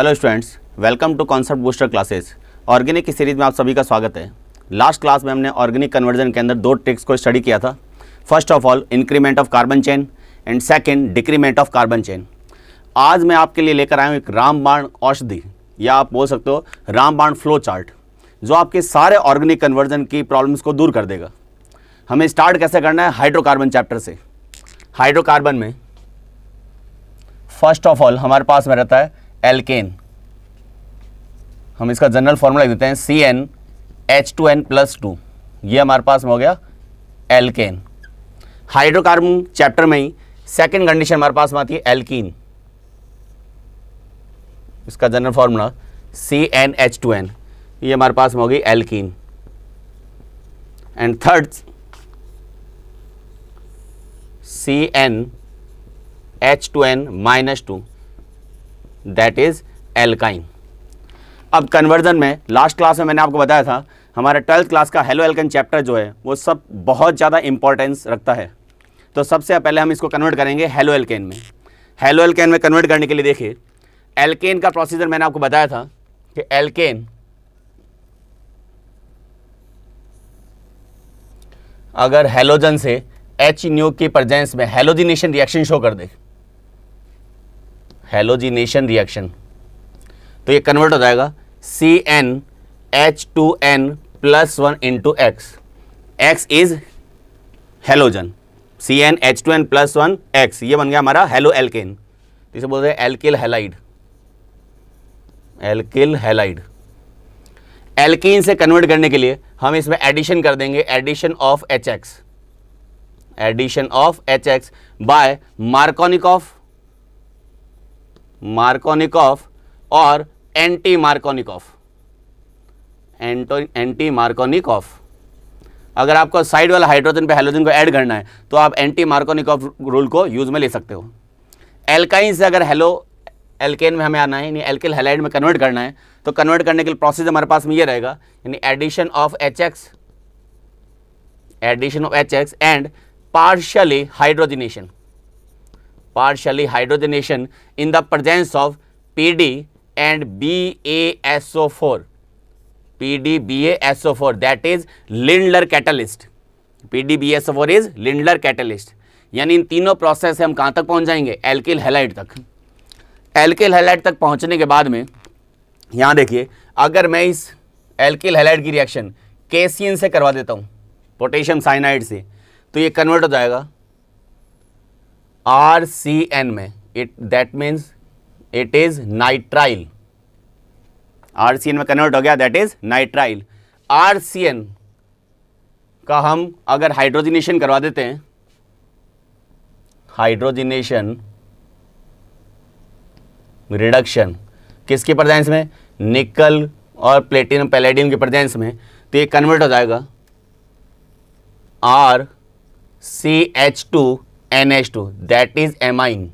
Hello students welcome to concept booster classes organic की series में आप सभी का स्वागत है लास्ट क्लास में हमने ऑर्गेनिक कन्वर्जन के अंदर दो ट्रिक्स को स्टडी किया था first of all increment of carbon chain and second decrement of carbon chain आज मैं आपके लिए लेकर आया हूँ एक रामबाण औषधि या आप बोल सकते हो रामबाण फ्लो चार्ट जो आपके सारे ऑर्गेनिक कन्वर्जन की प्रॉब्लम्स को दूर कर देगा हमें स्टार्ट कैसे करना है हाइड्रोकार्बन चैप्टर से हाइड्रोकार्बन में फर्स्ट ऑफ ऑल हमारे पास में रहता है एल्केन हम इसका जनरल फॉर्मूला लिख देते हैं C N H two N plus two ये हमारे पास में हो गया एल्केन हाइड्रोकार्बन चैप्टर में ही सेकेंड कंडीशन हमारे पास में आती है एल्कीन इसका general formula C N H two N ये हमारे पास में होगी alkene and third C N H two N minus two that is alkyne अब कन्वर्जन में लास्ट क्लास में मैंने आपको बताया था हमारा ट्वेल्थ क्लास का हेलो एल्कन चैप्टर जो है वो सब बहुत ज़्यादा इंपॉर्टेंस रखता है तो सबसे पहले हम इसको कन्वर्ट करेंगे हेलो एल्केन में हेलो एल्केन में कन्वर्ट करने के लिए देखिए एल्केन का प्रोसीजर मैंने आपको बताया था कि एल्केन अगर हेलोजन से एच न्यू की प्रजेंस में हेलोजिनेशन रिएक्शन शो कर दे हेलोजिनेशन रिएक्शन तो ये कन्वर्ट हो जाएगा C N H two N plus one into X X is halogen C N H two N plus one X ये बन गया हमारा हेलो एल्केन तो इसे बोलते हैं alkyl halide alkyl halide alkene से कन्वर्ट करने के लिए हम इसमें एडिशन कर देंगे addition of H X addition of H X by Markovnikov Markovnikov और एंटी मार्कोनिकॉफ एंटी मार्कोनिकॉफ अगर आपको साइड वाला हाइड्रोजन पे हेलोजन को ऐड करना है तो आप एंटी मार्कोनिकॉफ रूल को यूज़ में ले सकते हो एल्काइन से अगर हेलो एल्केन में हमें आना है यानी एल्किल हेलाइड में कन्वर्ट करना है तो कन्वर्ट करने के लिए प्रोसेस हमारे पास में ये रहेगा यानी addition of H X addition of H X and partially hydrogenation partially hydrogenation in the presence of PD and BaSO4, pd baso4 that is Lindler catalyst. pd baso4 is Lindler catalyst. यानी इन तीनों process से हम कहाँ तक पहुँच जाएंगे alkyl halide तक alkyl halide तक पहुँचने के बाद में यहाँ देखिए अगर मैं इस एल्किल हेलाइट की रिएक्शन केसियन से करवा देता हूँ पोटेशियम साइनाइड से तो ये कन्वर्ट हो जाएगा आर सी एन में it that means it is nitrile R C N में कन्वर्ट हो गया that is nitrile R C N का हम अगर हाइड्रोजिनेशन करवा देते हैं हाइड्रोजिनेशन रिडक्शन किसके प्रजेंस में निकल और प्लेटिनम पैलेडियम के प्रजेंस में तो ये कन्वर्ट हो जाएगा R C H two N H two that is amine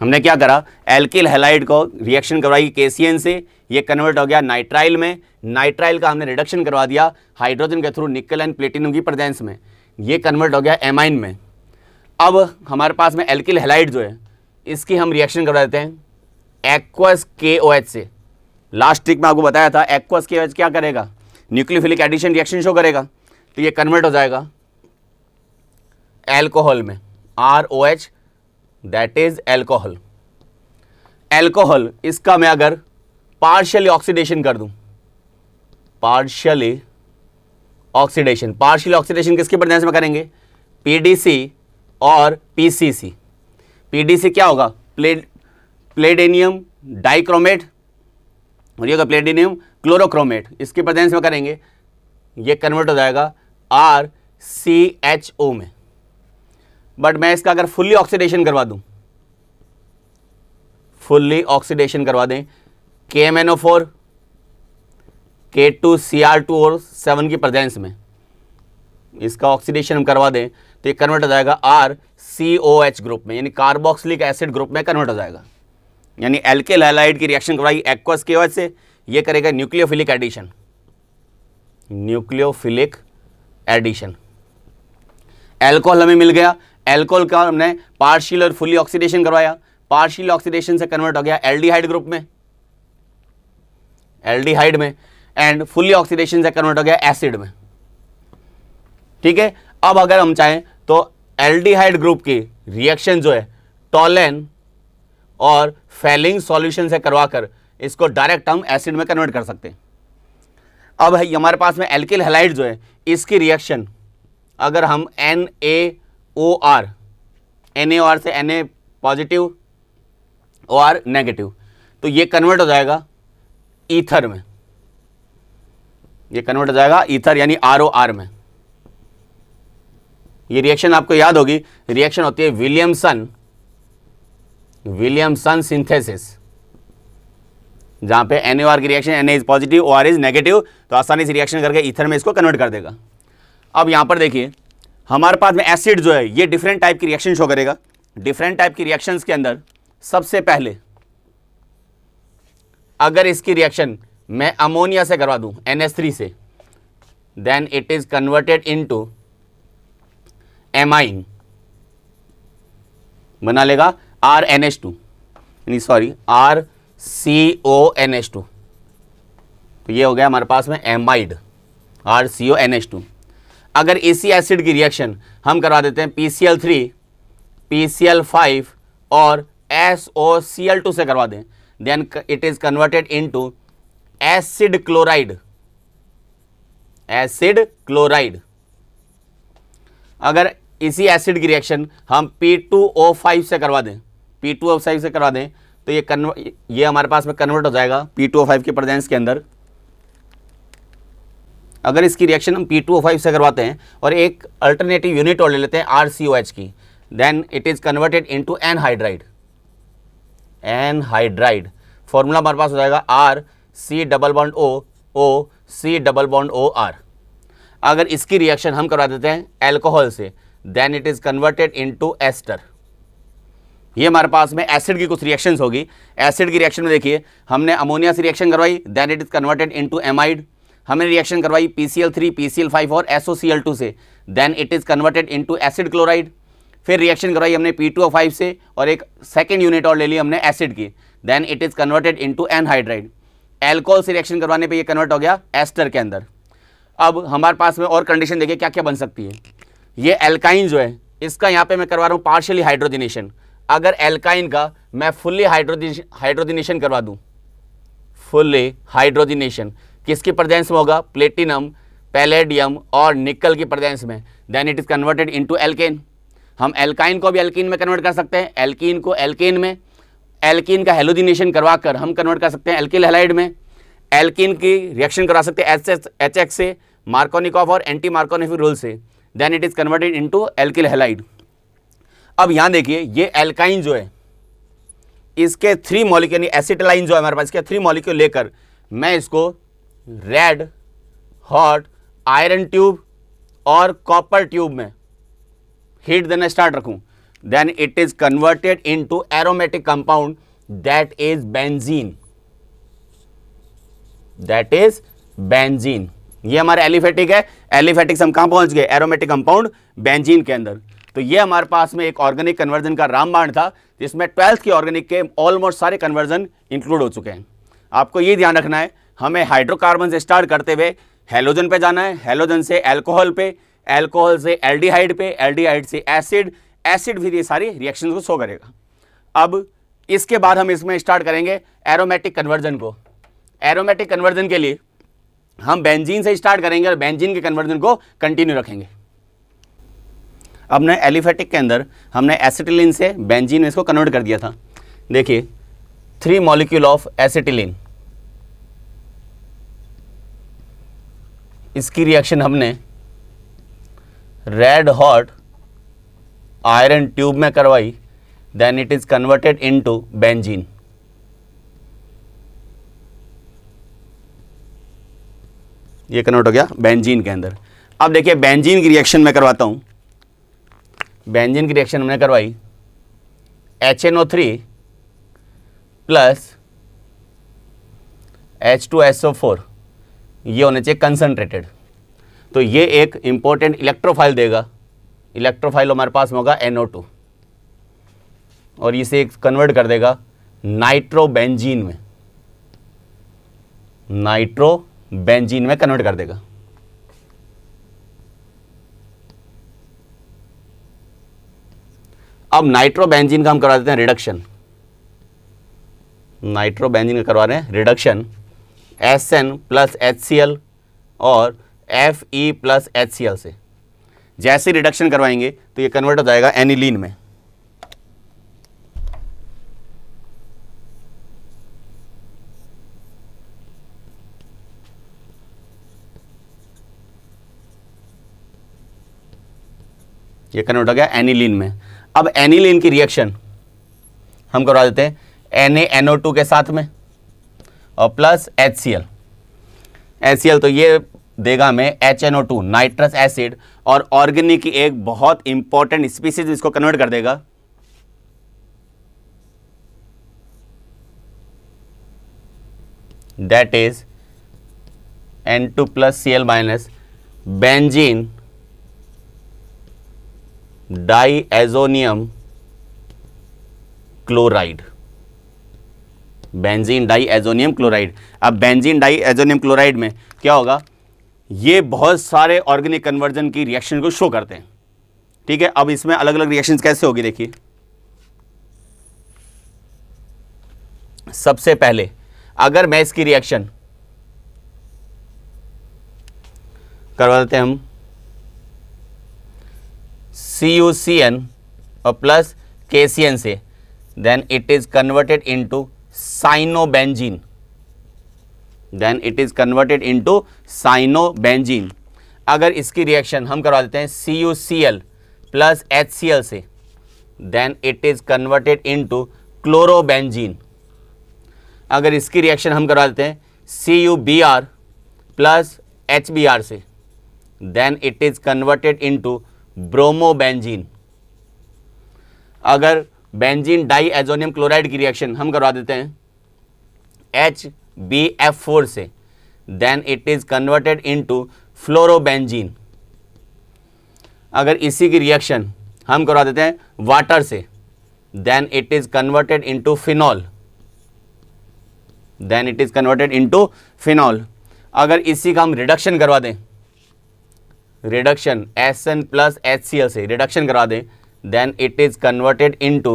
हमने क्या करा एल्किल हेलाइड को रिएक्शन करवाई एन से ये कन्वर्ट हो गया नाइट्राइल में नाइट्राइल का हमने रिडक्शन करवा दिया हाइड्रोजन के थ्रू निकल एंड प्लेटिनम की प्रजेंस में ये कन्वर्ट हो गया एमाइन में अब हमारे पास में एल्किल हेलाइड जो है इसकी हम रिएक्शन करवा देते हैं एक्वस के ओ एच से लास्ट ट्रिक में आपको बताया था एक्वस के ओ एच क्या करेगा न्यूक्लियोफिलिक एडिशन रिएक्शन शो करेगा तो ये कन्वर्ट हो जाएगा एल्कोहल में R O H that is alcohol alcohol इसका मैं अगर पार्शियली ऑक्सीडेशन कर दूं पार्शियली ऑक्सीडेशन पार्शियली ऑक्सीडेशन किसके प्रदेश में करेंगे पीडीसी और पीसीसी पीडीसी क्या होगा प्लेड प्लेडेनियम डाइक्रोमेट और ये होगा प्लेडेनियम क्लोरोक्रोमेट इसके प्रदेश में करेंगे ये कन्वर्ट हो जाएगा आर सी एच ओ में बट मैं इसका अगर फुल्ली ऑक्सीडेशन करवा दूं फुल्ली ऑक्सीडेशन करवा दें K M N O four K two C R two और सेवन की प्रजेंस में इसका ऑक्सीडेशन हम करवा दें तो ये कन्वर्ट हो जाएगा R C O H group में यानी कार्बोक्सिलिक एसिड ग्रुप में कन्वर्ट हो जाएगा यानी एल्केल लाइलाइड की रिएक्शन करवाई एक्वस के वजह से ये करेगा nucleophilic addition nucleophilic addition alcohol हमें मिल गया एल्कोहल का हमने पार्शियल और फुली ऑक्सीडेशन करवाया पार्शियल ऑक्सीडेशन से कन्वर्ट हो गया एल्डिहाइड ग्रुप में एल्डिहाइड में एंड फुली ऑक्सीडेशन से कन्वर्ट हो गया एसिड में ठीक है अब अगर हम चाहें तो एल्डिहाइड ग्रुप की रिएक्शन जो है टॉलेन और फेलिंग सॉल्यूशन से करवाकर इसको डायरेक्ट हम एसिड में कन्वर्ट कर सकते हैं अब है हमारे पास में एल्किल हेलाइड जो है इसकी रिएक्शन अगर हम N A O R N A R से N A positive O R negative तो ये कन्वर्ट हो जाएगा ईथर में ये कन्वर्ट हो जाएगा ईथर यानी आर ओ आर में ये रिएक्शन आपको याद होगी रिएक्शन होती है विलियमसन विलियमसन सिंथेसिस जहां पे एन की reaction N is positive O R is negative तो आसानी से रिएक्शन करके ईथर में इसको कन्वर्ट कर देगा अब यहां पर देखिए हमारे पास में एसिड जो है ये डिफरेंट टाइप की रिएक्शन शो करेगा डिफरेंट टाइप की रिएक्शंस के अंदर सबसे पहले अगर इसकी रिएक्शन मैं अमोनिया से करवा दूं एन से then it is converted into amine बना लेगा R N H two sorry R C O N H two तो ये हो गया हमारे पास में amide R C O N H two अगर एसी एसिड की रिएक्शन हम करवा देते हैं P C L three P C L five और S O C L two से करवा दें then it is converted in into acid chloride acid chloride अगर इसी एसिड की रिएक्शन हम पी टू ओ फाइव से करवा दें पी टू ओ फाइव से करवा दें तो ये कन्वर्ट ये हमारे पास में कन्वर्ट हो जाएगा पी टू ओ फाइव के प्रजेंस के अंदर अगर इसकी रिएक्शन हम P2O5 से करवाते हैं और एक अल्टरनेटिव यूनिट और ले लेते हैं आर की then it is converted into anhydride formula हमारे पास हो जाएगा R C double bond O O C double bond O R अगर इसकी रिएक्शन हम करवा देते हैं एल्कोहल से then it is converted into ester ये हमारे पास में एसिड की कुछ रिएक्शंस होगी एसिड की रिएक्शन में देखिए हमने अमोनिया से रिएक्शन करवाई then it is converted into amide हमने रिएक्शन करवाई P C L three P C L five और एसओ सी एल टू से then it is converted into acid chloride फिर रिएक्शन करवाई हमने पी टू ओ फाइव से और एक सेकेंड यूनिट और ले ली हमने एसिड की then it is converted into anhydride alcohol से रिएक्शन करवाने पे ये कन्वर्ट हो गया एस्टर के अंदर अब हमारे पास में और कंडीशन देखिए क्या क्या बन सकती है ये एल्काइन जो है इसका यहाँ पे मैं करवा रहा हूँ पार्शियली हाइड्रोजिनेशन अगर एल्काइन का मैं फुल्ली हाइड्रोजिनेशन करवा दूँ फुल्ली हाइड्रोजिनेशन किसकी प्रजेंस में होगा प्लेटिनम पैलेडियम और निकल की प्रजेंस में then it is converted into alkane हम एल्काइन को भी एल्किन में कन्वर्ट कर सकते हैं एल्किन को एल्केन में एल्किन का हेलोजिनेशन करवा कर हम कन्वर्ट कर सकते हैं एल्किल हेलाइड में एल्किन की रिएक्शन करवा सकते हैं एच एच एच एक्स से मार्कोनिकॉफ और एंटी मार्कोनिफिक रूल से then it is converted to alkyl halide अब यहाँ देखिए ये एल्काइन जो है इसके थ्री मॉलिक्यूल एसिटलाइन जो है हमारे पास इसके थ्री मॉलिक्यूल लेकर मैं इसको रेड हॉट आयरन ट्यूब और कॉपर ट्यूब में हीट देना स्टार्ट रखूं then it is converted into aromatic compound that is benzene that is benzene ये हमारा एलिफेटिक है एलिफेटिक से हम कहां पहुंच गए एरोमेटिक कंपाउंड बेंजीन के अंदर तो ये हमारे पास में एक ऑर्गेनिक कन्वर्जन का रामबाण था जिसमें ट्वेल्थ के ऑर्गेनिक के ऑलमोस्ट सारे कन्वर्जन इंक्लूड हो चुके हैं आपको ये ध्यान रखना है हमें हाइड्रोकार्बन से स्टार्ट करते हुए हेलोजन पे जाना है हेलोजन से एल्कोहल पे एल्कोहल से एल्डिहाइड पे एल्डिहाइड से एसिड एसिड फिर ये सारी रिएक्शन को शो करेगा अब इसके बाद हम इसमें स्टार्ट करेंगे एरोमेटिक कन्वर्जन को एरोमेटिक कन्वर्जन के लिए हम बेंजीन से स्टार्ट करेंगे और बेंजीन के कन्वर्जन को कंटिन्यू रखेंगे अब ना एलिफेटिक के अंदर हमने एसिटिलिन से बेंजीन इसको कन्वर्ट कर दिया था देखिए थ्री मॉलिक्यूल ऑफ एसिटिलिन इसकी रिएक्शन हमने रेड हॉट आयरन ट्यूब में करवाई then it is converted into benzene ये कन्वर्ट हो गया बेंजीन के अंदर अब देखिए बेंजीन की रिएक्शन मैं करवाता हूं बेंजीन की रिएक्शन हमने करवाई H N O three plus H two S O four ये होने चाहिए कंसनट्रेटेड तो ये एक इंपॉर्टेंट इलेक्ट्रोफाइल देगा इलेक्ट्रोफाइल हमारे पास होगा टू और इसे एक कन्वर्ट कर देगा नाइट्रोबेंजीन में नाइट्रोबेंजीन में कन्वर्ट कर देगा अब नाइट्रोबेंजीन का हम करवा देते हैं रिडक्शन नाइट्रोबेंजीन का करवा रहे हैं reduction S N plus H C L और F E plus H C L से जैसे रिडक्शन करवाएंगे तो ये कन्वर्ट हो जाएगा एनिलीन में ये कन्वर्ट हो गया एनिलीन में अब एनिलीन की रिएक्शन हम करवा देते हैं एन ए एनओ टू के साथ में और plus H C L H C L तो ये देगा हमें H N O two nitrous acid और ऑर्गेनिक की एक बहुत इंपॉर्टेंट स्पीसीज इसको कन्वर्ट कर देगा that is N two plus C L minus benzene di azonium chloride benzene di azonium chloride अब बेंजीन डाई एजोनियम क्लोराइड में क्या होगा ये बहुत सारे ऑर्गेनिक कन्वर्जन की रिएक्शन को शो करते हैं ठीक है अब इसमें अलग अलग रिएक्शन कैसे होगी देखिए सबसे पहले अगर मैं इसकी रिएक्शन करवा देते हैं हम सी यू सी एन और प्लस के सी एन से then it is converted into cyanobenzene then it is converted into cyanobenzene अगर इसकी रिएक्शन हम करवा देते हैं C U C L plus H C L से then it is converted into chlorobenzene अगर इसकी रिएक्शन हम करवा देते हैं C U B R plus H B R से then it is converted into bromobenzene अगर बेंजीन डाई एजोनियम क्लोराइड की रिएक्शन हम करवा देते हैं एच बी एफ फोर से then it is converted into fluorobenzene अगर इसी की रिएक्शन हम करवा देते हैं वाटर से then it is converted into phenol then it is converted into phenol अगर इसी का हम रिडक्शन करवा दें reduction S N plus H C L से रिडक्शन करवा दें then it is converted into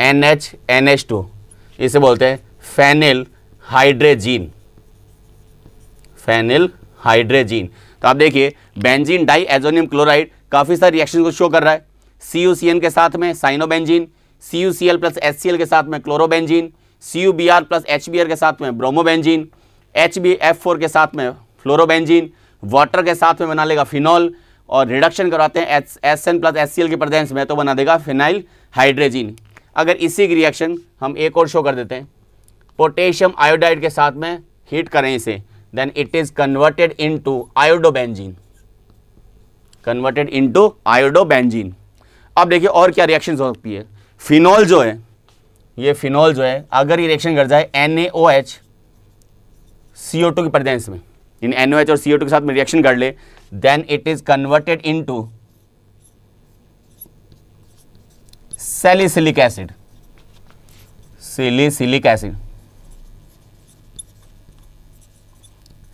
NH NH2 इसे बोलते हैं फेनिल हाइड्रेजीन फेनिल हाइड्रेजीन तो आप देखिए बेंजीन डाई एजोनियम क्लोराइड काफ़ी सारे रिएक्शन को शो कर रहा है सी यू सी एन के साथ में cyanobenzene C U C L plus H C L के साथ में chlorobenzene C U B R plus H B R के साथ में bromobenzene H B F four के साथ में फ्लोरोबेंजीन वाटर के साथ में बना लेगा फिनॉल और रिडक्शन करवाते हैं S S N plus S C L के प्रेजेंस में तो बना देगा फिनाइल हाइड्रेजीन अगर इसी की रिएक्शन हम एक और शो कर देते हैं पोटेशियम आयोडाइड के साथ में हीट करें इसे then it is converted into iodobenzene converted into iodobenzene अब देखिए और क्या रिएक्शन हो सकती है फिनॉल जो है ये फिनॉल जो है अगर ये रिएक्शन कर जाए N A O H C O two के प्रेजेंस में इन एन ओ एच और सी ओ टू के साथ में रिएक्शन कर ले then it is converted into salicylic acid salicylic acid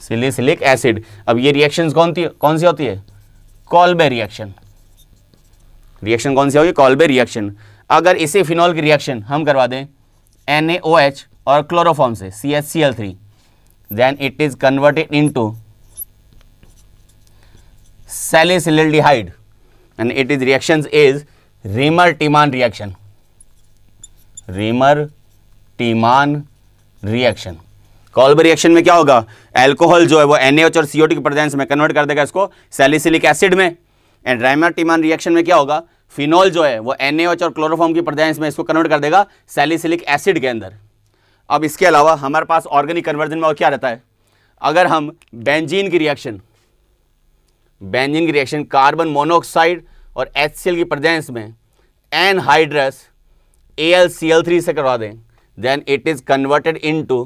salicylic acid अब ये रिएक्शन कौन थी कौन सी होती है कॉलबे रिएक्शन रिएक्शन कौन सी होगी कॉलबे रिएक्शन अगर इसे फिनॉल की रिएक्शन हम करवा दें एन और क्लोरोफॉर्म से C H C L three then it is converted in to salicylaldehyde and it is reaction is Riemer-Timan reaction. Riemer-Timan reaction. Kolbe reaction में क्या होगा एल्कोहल जो है वो एनएच और सीओटी के प्रेजेंस में कन्वर्ट कर देगा इसको सेलिसिलिक एसिड में एंड टीमान रिएक्शन में क्या होगा फिनॉल जो है वो एनएच और क्लोरोफॉर्म की प्रेजेंस में इसको कन्वर्ट कर देगा सेलिसिलिक एसिड के अंदर अब इसके अलावा हमारे पास ऑर्गेनिक कन्वर्जन में और क्या रहता है अगर हम बेंजीन की रिएक्शन बेंजीन की रिएक्शन कार्बन मोनोऑक्साइड और एच की प्रजेंस में एन एनहाइड्रस थ्री से करवा दें then it is converted into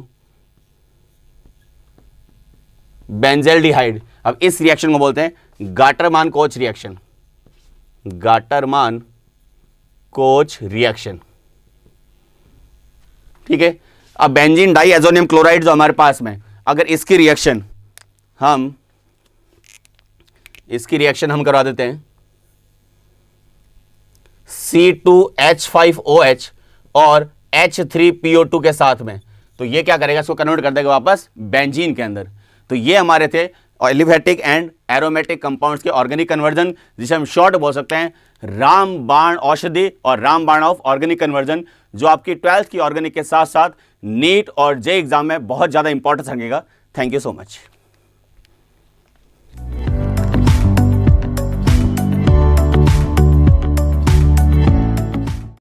benzaldehyde अब इस रिएक्शन को बोलते हैं Gattermann Koch reaction Gattermann Koch reaction ठीक है अब बेंजीन डाई एजोनियम क्लोराइड जो हमारे पास में अगर इसकी रिएक्शन हम इसकी रिएक्शन हम करा देते हैं C2H5OH और H3PO2 के साथ में तो ये क्या करेगा इसको कन्वर्ट कर देगा वापस बेंजीन के अंदर तो ये हमारे थे एलिवेटिक एंड एरोमेटिक कंपाउंड्स के ऑर्गेनिक कन्वर्जन जिसे हम शॉर्ट बोल सकते हैं राम बाण औषधि और राम बाण ऑफ ऑर्गेनिक कन्वर्जन जो आपकी ट्वेल्थ की ऑर्गेनिक के साथ साथ नीट और जे एग्जाम में बहुत ज़्यादा इंपॉर्टेंस रखेगा थैंक यू सो मच